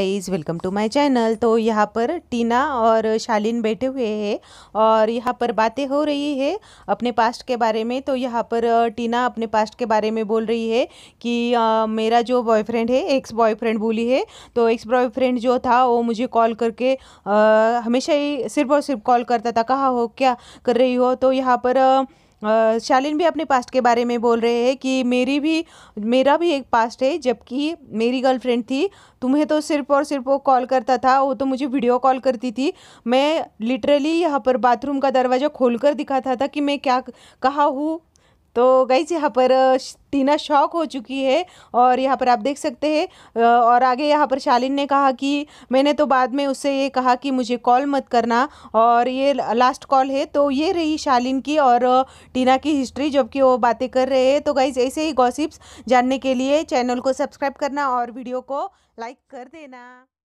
guys welcome to my channel तो यहाँ पर टीना और शालीन बैठे हुए हैं और यहाँ पर बातें हो रही है अपने पास्ट के बारे में तो यहाँ पर टीना अपने पास्ट के बारे में बोल रही है कि आ, मेरा जो बॉयफ्रेंड है एक्स बॉयफ्रेंड बोली है तो एक्स बॉयफ्रेंड जो था वो मुझे कॉल करके आ, हमेशा ही सिर्फ और सिर्फ कॉल करता था कहा हो क्या कर रही हो तो यहाँ पर आ, शालिन भी अपने पास्ट के बारे में बोल रहे हैं कि मेरी भी मेरा भी एक पास्ट है जबकि मेरी गर्लफ्रेंड थी तुम्हें तो सिर्फ और सिर्फ वो कॉल करता था वो तो मुझे वीडियो कॉल करती थी मैं लिटरली यहाँ पर बाथरूम का दरवाज़ा खोल कर दिखाता था कि मैं क्या कहा हूँ तो गाइज यहाँ पर टीना शॉक हो चुकी है और यहाँ पर आप देख सकते हैं और आगे यहाँ पर शालिन ने कहा कि मैंने तो बाद में उससे ये कहा कि मुझे कॉल मत करना और ये लास्ट कॉल है तो ये रही शालिन की और टीना की हिस्ट्री जबकि वो बातें कर रहे हैं तो गाइज ऐसे ही गॉसिप्स जानने के लिए चैनल को सब्सक्राइब करना और वीडियो को लाइक कर देना